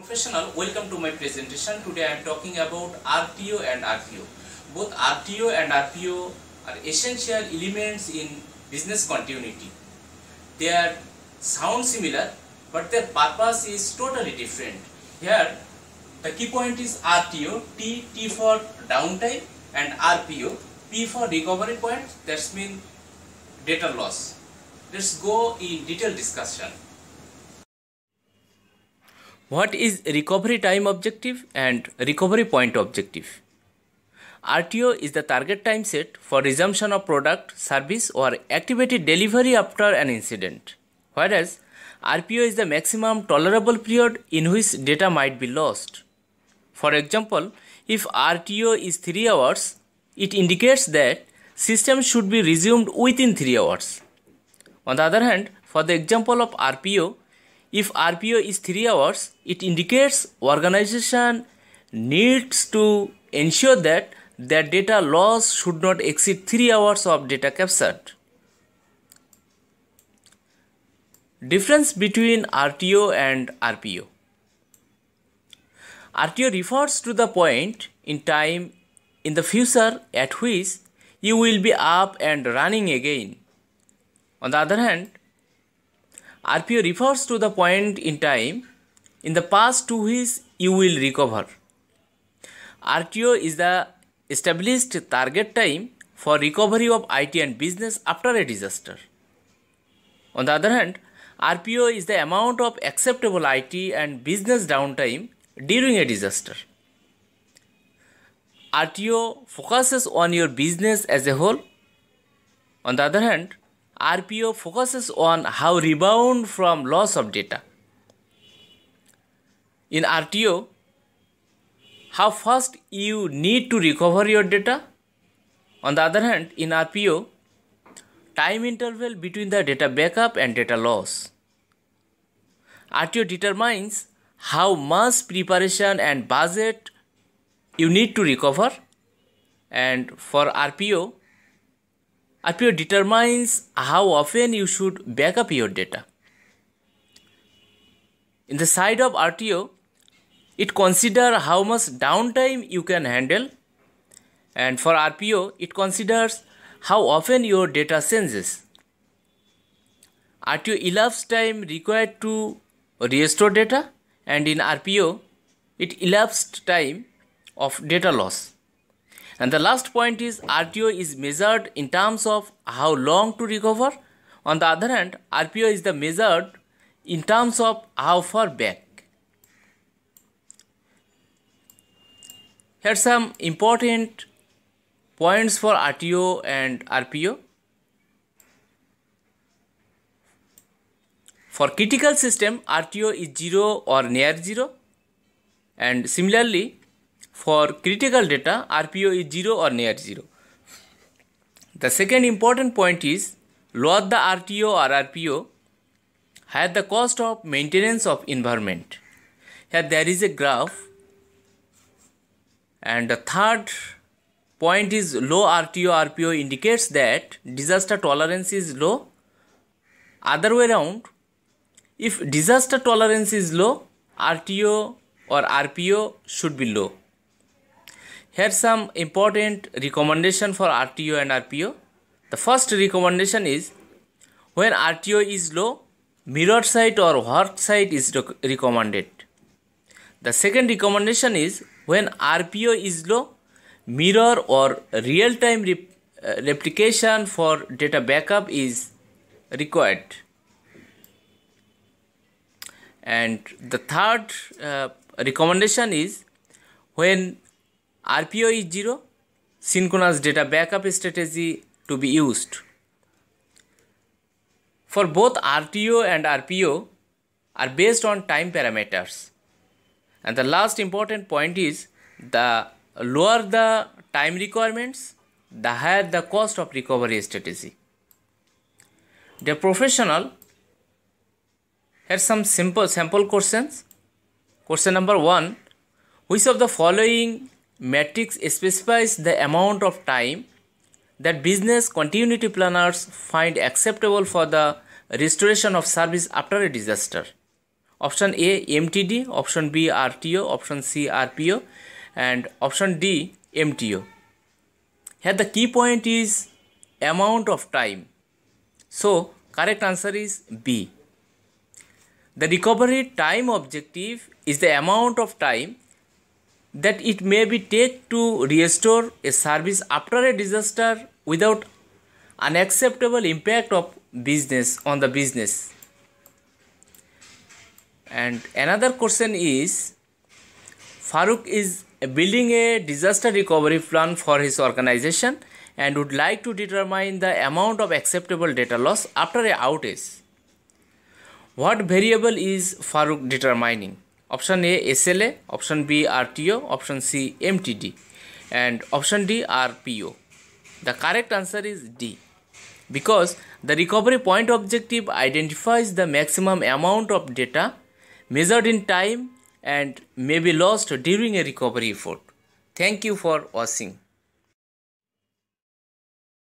Professional, welcome to my presentation. Today I am talking about RTO and RPO. Both RTO and RPO are essential elements in business continuity. They are sound similar, but their purpose is totally different. Here, the key point is RTO, T, T for downtime and RPO, P for recovery point, that's mean data loss. Let's go in detailed discussion. what is recovery time objective and recovery point objective? RTO is the target time set for resumption of product, service or activity delivery after an incident, whereas RPO is the maximum tolerable period in which data might be lost. For example, if RTO is 3 hours, it indicates that system should be resumed within 3 hours. On the other hand, for the example of RPO, If RPO is 3 hours, it indicates organization needs to ensure that that data loss should not exceed 3 hours of data captured. Difference between RTO and RPO RTO refers to the point in time in the future at which you will be up and running again. On the other hand, RPO refers to the point in time in the past to which you will recover. RTO is the established target time for recovery of IT and business after a disaster. On the other hand, RPO is the amount of acceptable IT and business downtime during a disaster. RTO focuses on your business as a whole. On the other hand, RPO focuses on how rebound from loss of data. In RTO, how fast you need to recover your data. On the other hand, in RPO, time interval between the data backup and data loss. RTO determines how much preparation and budget you need to recover and for RPO RPO determines how often you should back up your data. In the side of RTO, it considers how much downtime you can handle and for RPO, it considers how often your data changes. RTO elapsed time required to restore data and in RPO, it elapsed time of data loss. And the last point is RTO is measured in terms of how long to recover. On the other hand, RPO is the measured in terms of how far back. Here are some important points for RTO and RPO. For critical system, RTO is 0 or near 0 and similarly for critical data, RPO is 0 or near 0. The second important point is lower the RTO or RPO, higher the cost of maintenance of environment. Here there is a graph. And the third point is low RTO RPO indicates that disaster tolerance is low. Other way around, if disaster tolerance is low, RTO or RPO should be low. Here some important recommendation for RTO and RPO. The first recommendation is when RTO is low, mirror site or work site is recommended. The second recommendation is when RPO is low, mirror or real-time uh, replication for data backup is required. And the third uh, recommendation is when RPO is 0. Synchronous data backup strategy to be used. For both RTO and RPO are based on time parameters. And the last important point is the lower the time requirements, the higher the cost of recovery strategy. The professional, here some simple sample questions. Question number one, which of the following matrix specifies the amount of time that business continuity planners find acceptable for the restoration of service after a disaster. Option A MTD, option B RTO, option C RPO, and option D MTO. Here the key point is amount of time. So correct answer is B. The recovery time objective is the amount of time that it may be take to restore a service after a disaster without unacceptable impact of business on the business and another question is farooq is building a disaster recovery plan for his organization and would like to determine the amount of acceptable data loss after a outage what variable is farooq determining option A S L A option B R T O option C M T D and option D R P O the correct answer is D because the recovery point objective identifies the maximum amount of data measured in time and may be lost during a recovery effort thank you for washing